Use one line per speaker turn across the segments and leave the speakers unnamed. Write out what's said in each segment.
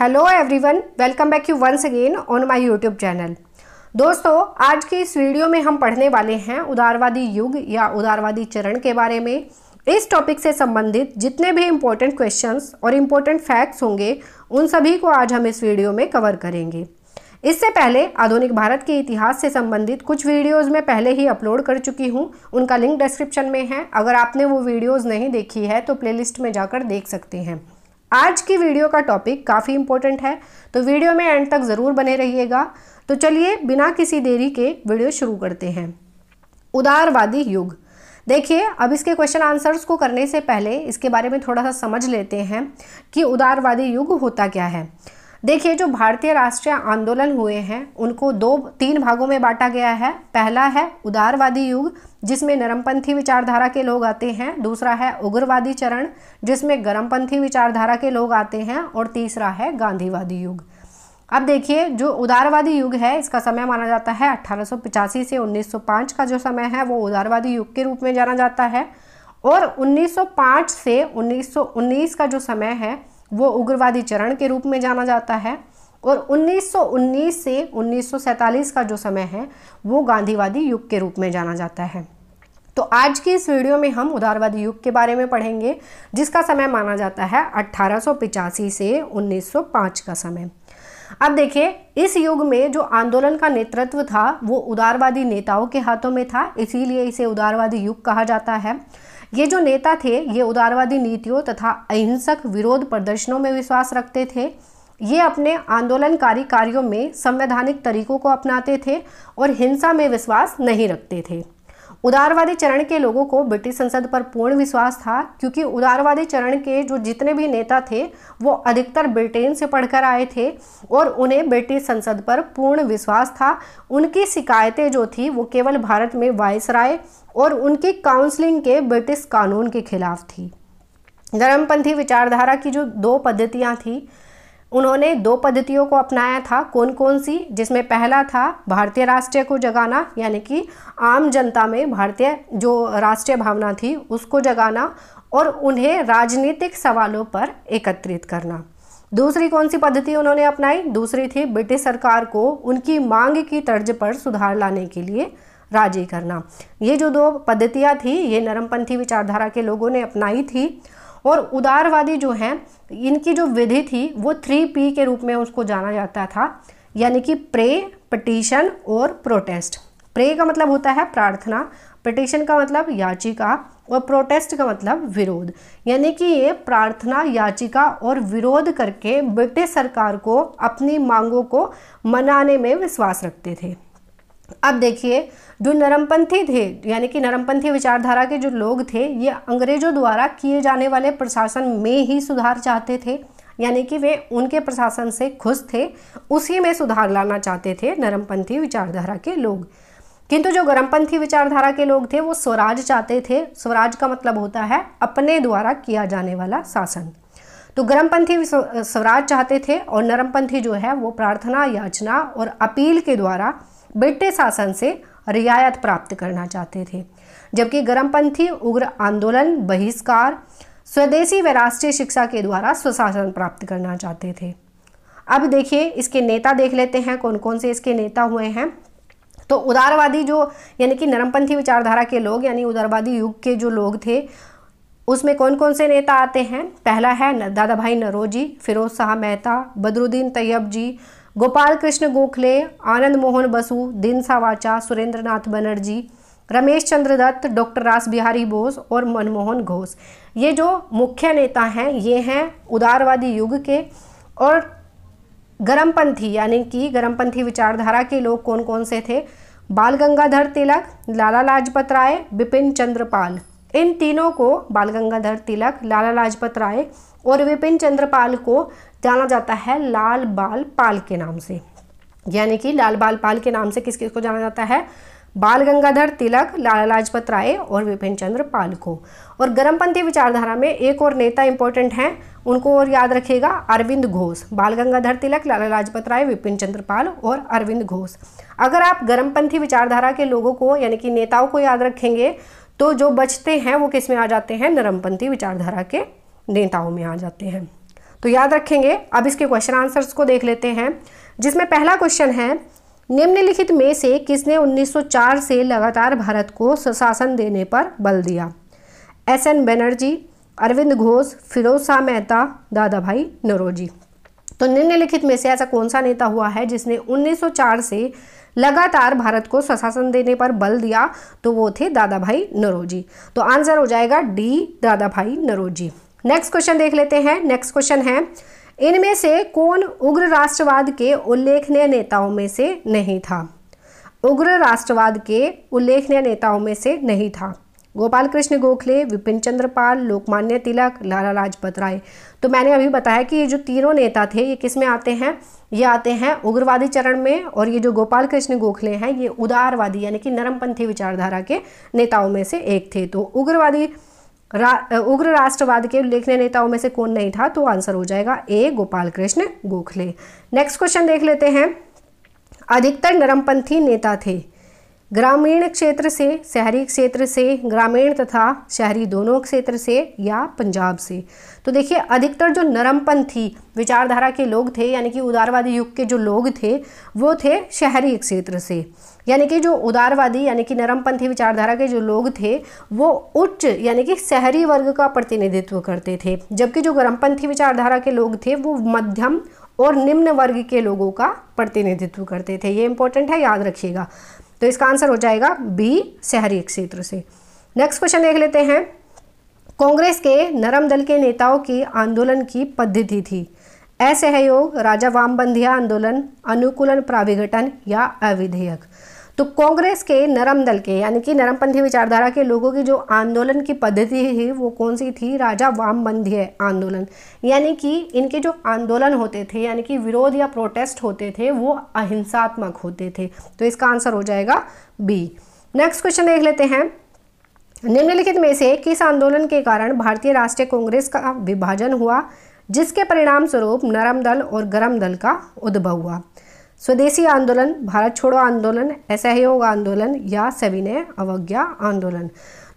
hello everyone welcome back you once again on my YouTube channel दोस्तों आज की इस वीडियो में हम पढ़ने वाले हैं उदारवादी युग या उदारवादी चरण के बारे में इस टॉपिक से संबंधित जितने भी इम्पोर्टेंट क्वेश्चंस और इम्पोर्टेंट फैक्ट्स होंगे उन सभी को आज हम इस वीडियो में कवर करेंगे इससे पहले आधुनिक भारत के इतिहास से संबंधित कुछ वीडियोस मैं पहले ही अपलोड कर चुकी हूँ उनका लिंक डिस्क्रिप्शन में है अगर आपने वो वीडियोस नहीं देखी है तो प्लेलिस्ट में जाकर देख सकते हैं आज की वीडियो का टॉपिक काफ़ी इंपॉर्टेंट है तो वीडियो में एंड तक ज़रूर बने रहिएगा तो चलिए बिना किसी देरी के वीडियो शुरू करते हैं उदारवादी युग देखिए अब इसके क्वेश्चन आंसर्स को करने से पहले इसके बारे में थोड़ा सा समझ लेते हैं कि उदारवादी युग होता क्या है देखिए जो भारतीय राष्ट्रीय आंदोलन हुए हैं उनको दो तीन भागों में बांटा गया है पहला है उदारवादी युग जिसमें नरमपंथी विचारधारा के लोग आते हैं दूसरा है उग्रवादी चरण जिसमें गर्मपंथी विचारधारा के लोग आते हैं और तीसरा है गांधीवादी युग अब देखिए जो उदारवादी युग है इसका समय माना जाता है अट्ठारह से 1905 का जो समय है वो उदारवादी युग के रूप में जाना जाता है और 1905 से 1919 का जो समय है वो उग्रवादी चरण के रूप में जाना जाता है और 1919 से 1947 का जो समय है वो गांधीवादी युग के रूप में जाना जाता है तो आज की इस वीडियो में हम उदारवादी युग के बारे में पढ़ेंगे जिसका समय माना जाता है अट्ठारह से 1905 का समय अब देखिए इस युग में जो आंदोलन का नेतृत्व था वो उदारवादी नेताओं के हाथों में था इसीलिए इसे उदारवादी युग कहा जाता है ये जो नेता थे ये उदारवादी नीतियों तथा अहिंसक विरोध प्रदर्शनों में विश्वास रखते थे ये अपने आंदोलनकारी कार्यों में संवैधानिक तरीकों को अपनाते थे और हिंसा में विश्वास नहीं रखते थे उदारवादी चरण के लोगों को ब्रिटिश संसद पर पूर्ण विश्वास था क्योंकि उदारवादी चरण के जो जितने भी नेता थे वो अधिकतर ब्रिटेन से पढ़कर आए थे और उन्हें ब्रिटिश संसद पर पूर्ण विश्वास था उनकी शिकायतें जो थी वो केवल भारत में राय और उनकी काउंसलिंग के ब्रिटिश कानून के खिलाफ थी धर्मपंथी विचारधारा की जो दो पद्धतियाँ थी उन्होंने दो पद्धतियों को अपनाया था कौन कौन सी जिसमें पहला था भारतीय राष्ट्रीय को जगाना यानी कि आम जनता में भारतीय जो राष्ट्रीय भावना थी उसको जगाना और उन्हें राजनीतिक सवालों पर एकत्रित करना दूसरी कौन सी पद्धति उन्होंने अपनाई दूसरी थी ब्रिटिश सरकार को उनकी मांग की तर्ज पर सुधार लाने के लिए राजी करना ये जो दो पद्धतियाँ थी ये नरमपंथी विचारधारा के लोगों ने अपनाई थी और उदारवादी जो हैं इनकी जो विधि थी वो थ्री पी के रूप में उसको जाना जाता था यानी कि प्रे पटिशन और प्रोटेस्ट प्रे का मतलब होता है प्रार्थना पटिशन का मतलब याचिका और प्रोटेस्ट का मतलब विरोध यानी कि ये प्रार्थना याचिका और विरोध करके ब्रिटिश सरकार को अपनी मांगों को मनाने में विश्वास रखते थे अब देखिए जो नरमपंथी थे यानी कि नरमपंथी विचारधारा के जो लोग थे ये अंग्रेजों द्वारा किए जाने वाले प्रशासन में ही सुधार चाहते थे यानी कि वे उनके प्रशासन से खुश थे उसी में सुधार लाना चाहते थे नरमपंथी विचारधारा के लोग किंतु जो गर्मपंथी विचारधारा के लोग थे वो स्वराज चाहते थे स्वराज का मतलब होता है अपने द्वारा किया जाने वाला शासन तो गर्मपंथी स्वराज चाहते थे और नरमपंथी जो है वो प्रार्थना याचना और अपील के द्वारा ब्रिटिश शासन से रियायत प्राप्त करना चाहते थे जबकि गर्मपंथी उग्र आंदोलन बहिष्कार स्वदेशी व राष्ट्रीय शिक्षा के द्वारा स्वशासन प्राप्त करना चाहते थे अब देखिए इसके नेता देख लेते हैं कौन कौन से इसके नेता हुए हैं तो उदारवादी जो यानी कि नरमपंथी विचारधारा के लोग यानी उदारवादी युग के जो लोग थे उसमें कौन कौन से नेता आते हैं पहला है दादा भाई नरोजी फिरोज शाह मेहता बदरुद्दीन तैयब जी गोपाल कृष्ण गोखले आनंद मोहन बसु दिन सावाचा सुरेंद्र नाथ बनर्जी रमेश चंद्र दत्त डॉक्टर रास बिहारी बोस और मनमोहन घोष ये जो मुख्य नेता हैं ये हैं उदारवादी युग के और गर्मपंथी यानी कि गर्मपंथी विचारधारा के लोग कौन कौन से थे बाल गंगाधर तिलक लाला लाजपत राय बिपिन चंद्रपाल इन तीनों को बाल गंगाधर तिलक लाला लाजपत राय और विपिन चंद्रपाल को जाना जाता है लाल बाल पाल के नाम से यानी कि लाल बाल पाल के नाम से किस किस को जाना जाता है बाल गंगाधर तिलक लाला लाजपत राय और विपिन चंद्र पाल को और गर्मपंथी विचारधारा में एक और नेता इंपॉर्टेंट हैं उनको और याद रखिएगा अरविंद घोष बाल गंगाधर तिलक लाला लाजपत राय विपिन चंद्र पाल और अरविंद घोष अगर आप गर्मपंथी विचारधारा के लोगों को यानी कि नेताओं को याद रखेंगे तो जो बचते हैं वो किस में आ जाते हैं नरमपंथी विचारधारा के नेताओं में आ जाते हैं तो याद रखेंगे अब इसके क्वेश्चन आंसर्स को देख लेते हैं जिसमें पहला क्वेश्चन है निम्नलिखित में से किसने 1904 से लगातार भारत को सुशासन देने पर बल दिया S N Banerjee Arvind Ghosh Feroz Shah Mehta Dadabhai Naoroji तो निम्नलिखित में से ऐसा कौन सा नेता हुआ है जिसने 1904 से लगातार भारत को स्वशासन देने पर बल दिया तो वो थे दादा भाई नरोजी तो आंसर हो जाएगा डी दादा भाई नरोजी नेक्स्ट क्वेश्चन देख लेते हैं नेक्स्ट क्वेश्चन है इनमें से कौन उग्र राष्ट्रवाद के उल्लेखनीय नेताओं में से नहीं था उग्र राष्ट्रवाद के उल्लेखनीय नेताओं में से नहीं था गोपाल कृष्ण गोखले विपिन चंद्रपाल लोकमान्य तिलक लाला लाजपत राय तो मैंने अभी बताया कि ये जो तीनों नेता थे ये किस में आते हैं ये आते हैं उग्रवादी चरण में और ये जो गोपाल कृष्ण गोखले हैं ये उदारवादी यानी कि नरमपंथी विचारधारा के नेताओं में से एक थे तो उग्रवादी रा, उग्र राष्ट्रवाद के उल्लेखनीय नेताओं में से कौन नहीं था तो आंसर हो जाएगा A Gopal Krishna Gokhale next question देख लेते हैं अधिकतर नरमपंथी नेता थे ग्रामीण क्षेत्र से शहरी क्षेत्र से ग्रामीण तथा शहरी दोनों क्षेत्र से या पंजाब से तो देखिए अधिकतर जो नरमपंथी विचारधारा के लोग थे यानी कि उदारवादी युग के जो लोग थे वो थे शहरी क्षेत्र से यानी कि जो उदारवादी यानी कि नरमपंथी विचारधारा के जो लोग थे वो उच्च यानी कि शहरी वर्ग का प्रतिनिधित्व करते थे जबकि जो गर्मपंथी विचारधारा के लोग थे वो मध्यम और निम्न वर्ग के लोगों का प्रतिनिधित्व करते थे ये इंपॉर्टेंट है याद रखिएगा तो इसका आंसर हो जाएगा बी शहरी क्षेत्र से नेक्स्ट क्वेश्चन देख लेते हैं कांग्रेस के नरम दल के नेताओं की आंदोलन की पद्धति थी असहयोग राजा वामबंधिया आंदोलन अनुकूलन प्राविघटन या अविधेयक तो कांग्रेस के नरम दल के यानी कि नरमपंथी विचारधारा के लोगों की जो आंदोलन की पद्धति थी वो कौन सी थी राजा वामबंधीय आंदोलन यानी कि इनके जो आंदोलन होते थे यानी कि विरोध या प्रोटेस्ट होते थे वो अहिंसात्मक होते थे तो इसका आंसर हो जाएगा बी नेक्स्ट क्वेश्चन देख लेते हैं निम्नलिखित में से किस आंदोलन के कारण भारतीय राष्ट्रीय कांग्रेस का विभाजन हुआ जिसके परिणाम स्वरूप नरम दल और गरम दल का उद्भव हुआ स्वदेशी आंदोलन भारत छोड़ो आंदोलन असहयोग आंदोलन या सविनय अवज्ञा आंदोलन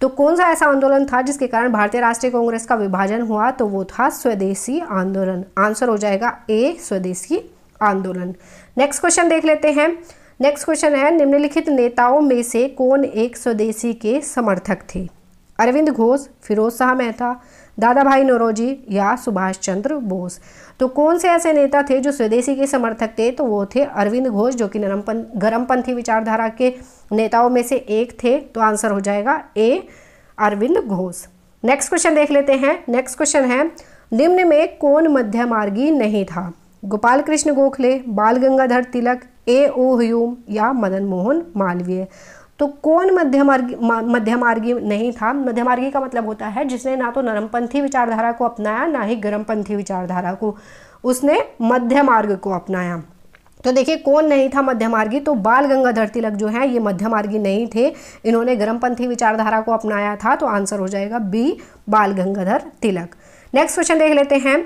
तो कौन सा ऐसा आंदोलन था जिसके कारण भारतीय राष्ट्रीय कांग्रेस का विभाजन हुआ तो वो था स्वदेशी आंदोलन आंसर हो जाएगा ए स्वदेशी आंदोलन नेक्स्ट क्वेश्चन देख लेते हैं नेक्स्ट क्वेश्चन है निम्नलिखित नेताओं में से कौन एक स्वदेशी के समर्थक थे अरविंद घोष फिरोज शाह मेहता दादा भाई नरोजी या सुभाष चंद्र बोस तो कौन से ऐसे नेता थे जो स्वदेशी के समर्थक थे तो वो थे अरविंद घोष जो कि नरमपं गर्मपंथी विचारधारा के नेताओं में से एक थे तो आंसर हो जाएगा A Arvind Ghosh next question देख लेते हैं नेक्स्ट क्वेश्चन है निम्न में कौन मध्यमार्गी नहीं था गोपाल कृष्ण गोखले बाल गंगाधर तिलक ए ओ ह्यूम या मदन मोहन मालवीय तो कौन मध्यमार्गी मध्यमार्गी नहीं था मध्यमार्गी का मतलब होता है जिसने ना तो नरमपंथी विचारधारा को अपनाया ना ही गर्मपंथी विचारधारा को उसने मध्य मार्ग को अपनाया तो देखिए कौन नहीं था मध्यमार्गी तो बाल गंगाधर तिलक जो है ये मध्यमार्गी नहीं थे इन्होंने गर्मपंथी विचारधारा को अपनाया था तो आंसर हो जाएगा बी बाल गंगाधर तिलक नेक्स्ट क्वेश्चन देख लेते हैं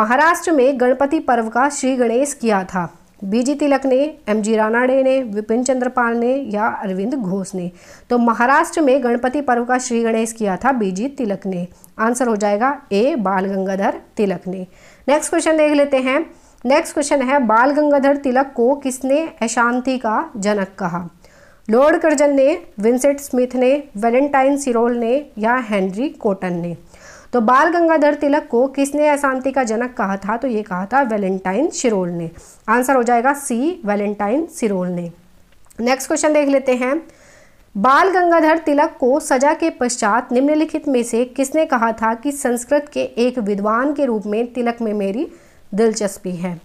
महाराष्ट्र में गणपति पर्व का श्री गणेश किया था बीजी तिलक ने एम जी रानाडे ने विपिन चंद्रपाल ने या अरविंद घोष ने तो महाराष्ट्र में गणपति पर्व का श्री गणेश किया था बीजी तिलक ने आंसर हो जाएगा ए बाल गंगाधर तिलक ने नेक्स्ट क्वेश्चन देख लेते हैं नेक्स्ट क्वेश्चन है बाल गंगाधर तिलक को किसने अशांति का जनक कहा लॉर्ड कर्जन ने विंसेंट स्मिथ ने वेलेंटाइन सिरोल ने या हेनरी कोटन ने तो बाल गंगाधर तिलक को किसने अशांति का जनक कहा था तो ये कहा था वैलेंटाइन सिरोल ने आंसर हो जाएगा सी वैलेंटाइन सिरोल ने नेक्स्ट क्वेश्चन देख लेते हैं बाल गंगाधर तिलक को सजा के पश्चात निम्नलिखित में से किसने कहा था कि संस्कृत के एक विद्वान के रूप में तिलक में मेरी दिलचस्पी है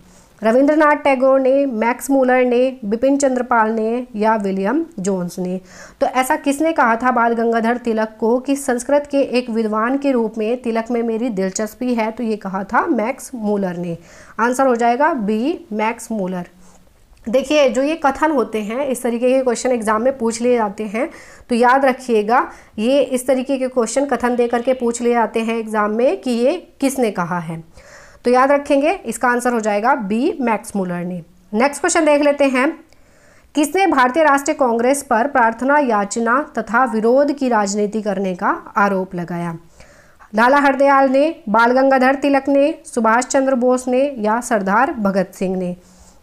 रविंद्रनाथ टैगोर ने मैक्स मूलर ने बिपिन चंद्रपाल ने या विलियम जोन्स ने तो ऐसा किसने कहा था बाल गंगाधर तिलक को कि संस्कृत के एक विद्वान के रूप में तिलक में मेरी दिलचस्पी है तो ये कहा था मैक्स मूलर ने आंसर हो जाएगा बी मैक्स मूलर देखिए जो ये कथन होते हैं इस तरीके के क्वेश्चन एग्जाम में पूछ लिए जाते हैं तो याद रखिएगा ये इस तरीके के क्वेश्चन कथन दे करके पूछ लिए जाते हैं एग्जाम में कि ये किसने कहा है तो याद रखेंगे इसका आंसर हो जाएगा बी मैक्स मूलर ने नेक्स्ट क्वेश्चन देख लेते हैं किसने भारतीय राष्ट्रीय कांग्रेस पर प्रार्थना याचना तथा विरोध की राजनीति करने का आरोप लगाया लाला हरदयाल ने बाल गंगाधर तिलक ने सुभाष चंद्र बोस ने या सरदार भगत सिंह ने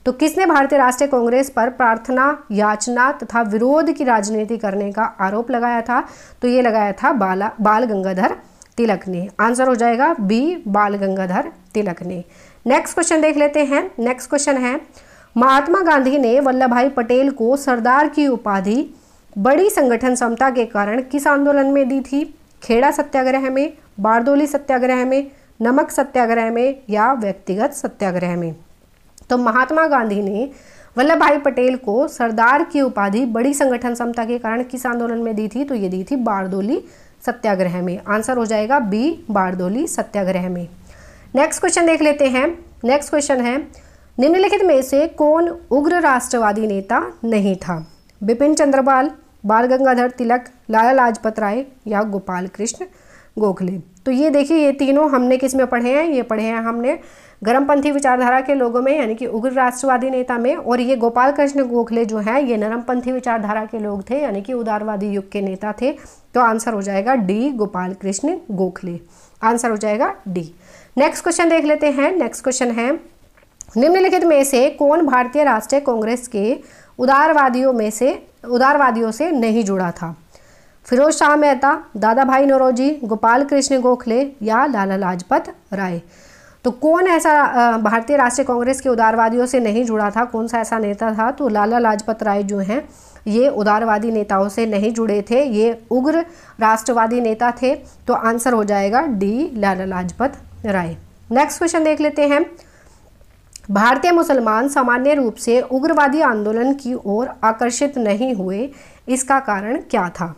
तो किसने भारतीय राष्ट्रीय कांग्रेस पर प्रार्थना याचना तथा विरोध की राजनीति करने का आरोप लगाया था तो ये लगाया था बाला बाल गंगाधर तिलक ने आंसर हो जाएगा बी बाल गंगाधर तिलक ने नेक्स्ट क्वेश्चन देख लेते हैं नेक्स्ट क्वेश्चन है महात्मा गांधी ने वल्लभ भाई पटेल को सरदार की उपाधि बड़ी संगठन समता के कारण किस आंदोलन में दी थी खेड़ा सत्याग्रह में बारदोली सत्याग्रह में नमक सत्याग्रह में या व्यक्तिगत सत्याग्रह में तो महात्मा गांधी ने वल्लभ भाई पटेल को सरदार की उपाधि बड़ी संगठन समता के कारण किस आंदोलन में दी थी तो ये दी थी बारदोली सत्याग्रह में आंसर हो जाएगा बी बारदोली सत्याग्रह में नेक्स्ट क्वेश्चन देख लेते हैं नेक्स्ट क्वेश्चन है निम्नलिखित में से कौन उग्र राष्ट्रवादी नेता नहीं था बिपिन चंद्रपाल बाल गंगाधर तिलक लाला लाजपत राय या गोपाल कृष्ण गोखले तो ये देखिए ये तीनों हमने किस में पढ़े हैं ये पढ़े हैं हमने गर्मपंथी विचारधारा के लोगों में यानी कि उग्र राष्ट्रवादी नेता में और ये गोपाल कृष्ण गोखले जो हैं ये नरमपंथी विचारधारा के लोग थे यानी कि उदारवादी युग के नेता थे तो आंसर हो जाएगा डी गोपाल कृष्ण गोखले आंसर हो जाएगा डी नेक्स्ट क्वेश्चन देख लेते हैं नेक्स्ट क्वेश्चन है निम्नलिखित में से कौन भारतीय राष्ट्रीय कांग्रेस के उदारवादियों में से उदारवादियों से नहीं जुड़ा था फिरोज शाह मेहता दादा भाई नौरोजी गोपाल कृष्ण गोखले या लाला लाजपत राय तो कौन ऐसा भारतीय राष्ट्रीय कांग्रेस के उदारवादियों से नहीं जुड़ा था कौन सा ऐसा नेता था तो लाला लाजपत राय जो हैं ये उदारवादी नेताओं से नहीं जुड़े थे ये उग्र राष्ट्रवादी नेता थे तो आंसर हो जाएगा D Lala Lajpat Rai next question देख लेते हैं भारतीय मुसलमान सामान्य रूप से उग्रवादी आंदोलन की ओर आकर्षित नहीं हुए इसका कारण क्या था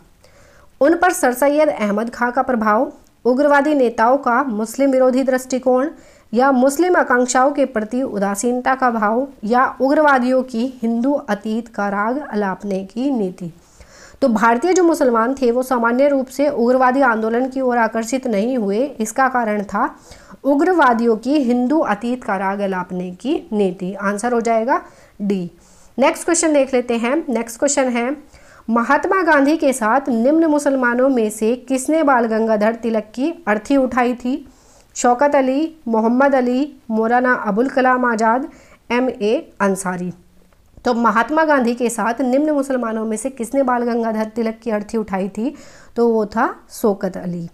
उन पर सर सैयद अहमद खां का प्रभाव उग्रवादी नेताओं का मुस्लिम विरोधी दृष्टिकोण या मुस्लिम आकांक्षाओं के प्रति उदासीनता का भाव या उग्रवादियों की हिंदू अतीत का राग अलापने की नीति तो भारतीय जो मुसलमान थे वो सामान्य रूप से उग्रवादी आंदोलन की ओर आकर्षित नहीं हुए इसका कारण था उग्रवादियों की हिंदू अतीत का राग अलापने की नीति आंसर हो जाएगा डी नेक्स्ट क्वेश्चन देख लेते हैं नेक्स्ट क्वेश्चन है महात्मा गांधी के साथ निम्न मुसलमानों में से किसने बाल गंगाधर तिलक की अर्थी उठाई थी शौकत अली मोहम्मद अली मौलाना अबुल कलाम आज़ाद एम ए अंसारी तो महात्मा गांधी के साथ निम्न मुसलमानों में से किसने बाल गंगाधर तिलक की अर्थी उठाई थी तो वो था शोकत अली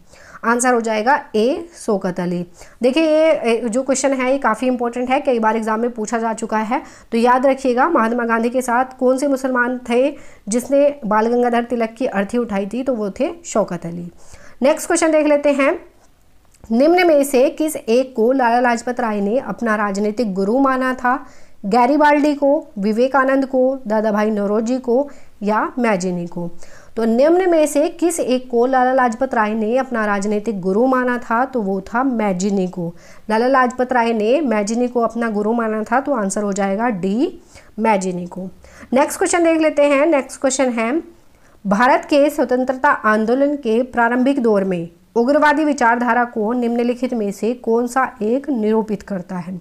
आंसर हो जाएगा ए शोकत अली देखिए ये जो क्वेश्चन है ये काफ़ी इंपॉर्टेंट है कई बार एग्जाम में पूछा जा चुका है तो याद रखिएगा महात्मा गांधी के साथ कौन से मुसलमान थे जिसने बाल गंगाधर तिलक की अर्थी उठाई थी तो वो थे शौकत अली नेक्स्ट क्वेश्चन देख लेते हैं निम्न में से किस एक को लाला लाजपत राय ने अपना राजनीतिक गुरु माना था बाल्डी को विवेकानंद को दादा भाई नरोजी को या मैजिनी को तो निम्न में से किस एक को लाला लाजपत राय ने अपना राजनीतिक गुरु माना था तो वो था मैजिनी को लाला लाजपत राय ने मैजिनी को अपना गुरु माना था तो आंसर हो जाएगा डी मैजिनी को नेक्स्ट क्वेश्चन देख लेते हैं नेक्स्ट क्वेश्चन है भारत के स्वतंत्रता आंदोलन के प्रारंभिक दौर में उग्रवादी विचारधारा को निम्नलिखित में से कौन सा एक निरूपित करता है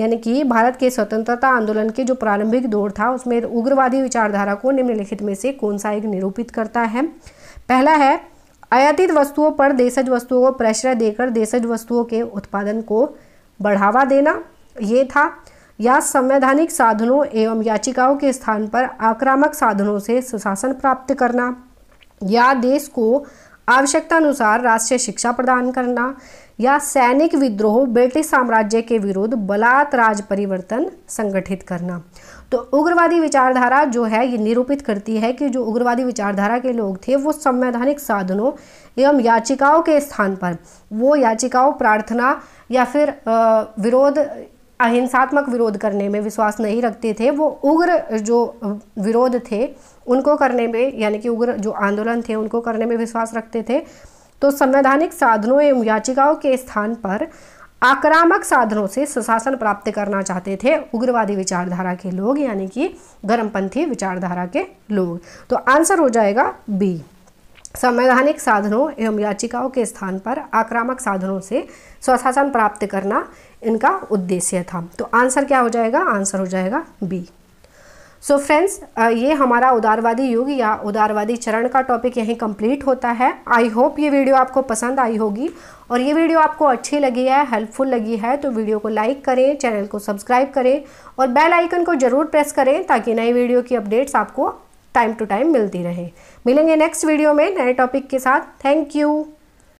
यानी कि भारत के स्वतंत्रता आंदोलन के जो प्रारंभिक दौर था उसमें उग्रवादी विचारधारा को निम्नलिखित में से कौन सा एक निरूपित करता है पहला है आयातित वस्तुओं पर देशज वस्तुओं को प्रेशर देकर देशज वस्तुओं के उत्पादन को बढ़ावा देना ये था या संवैधानिक साधनों एवं याचिकाओं के स्थान पर आक्रामक साधनों से सुशासन प्राप्त करना या देश को आवश्यकता अनुसार राष्ट्रीय शिक्षा प्रदान करना या सैनिक विद्रोह ब्रिटिश साम्राज्य के विरुद्ध बलात् राज परिवर्तन संगठित करना तो उग्रवादी विचारधारा जो है ये निरूपित करती है कि जो उग्रवादी विचारधारा के लोग थे वो संवैधानिक साधनों एवं याचिकाओं के स्थान पर वो याचिकाओं प्रार्थना या फिर विरोध अहिंसात्मक विरोध करने में विश्वास नहीं रखते थे वो उग्र जो विरोध थे उनको करने में यानी कि उग्र जो आंदोलन थे उनको करने में विश्वास रखते थे तो संवैधानिक साधनों एवं याचिकाओं के स्थान पर आक्रामक साधनों से सुशासन प्राप्त करना चाहते थे उग्रवादी विचारधारा के लोग यानी कि गर्मपंथी विचारधारा के लोग तो आंसर हो जाएगा बी संवैधानिक साधनों एवं याचिकाओं के स्थान पर आक्रामक साधनों से स्वशासन प्राप्त करना इनका उद्देश्य था तो आंसर क्या हो जाएगा आंसर हो जाएगा बी सो so फ्रेंड्स ये हमारा उदारवादी युग या उदारवादी चरण का टॉपिक यहीं कंप्लीट होता है आई होप ये वीडियो आपको पसंद आई होगी और ये वीडियो आपको अच्छी लगी है हेल्पफुल लगी है तो वीडियो को लाइक करें चैनल को सब्सक्राइब करें और बेल आइकन को ज़रूर प्रेस करें ताकि नई वीडियो की अपडेट्स आपको टाइम टू टाइम मिलती रहे मिलेंगे नेक्स्ट वीडियो में नए टॉपिक के साथ थैंक यू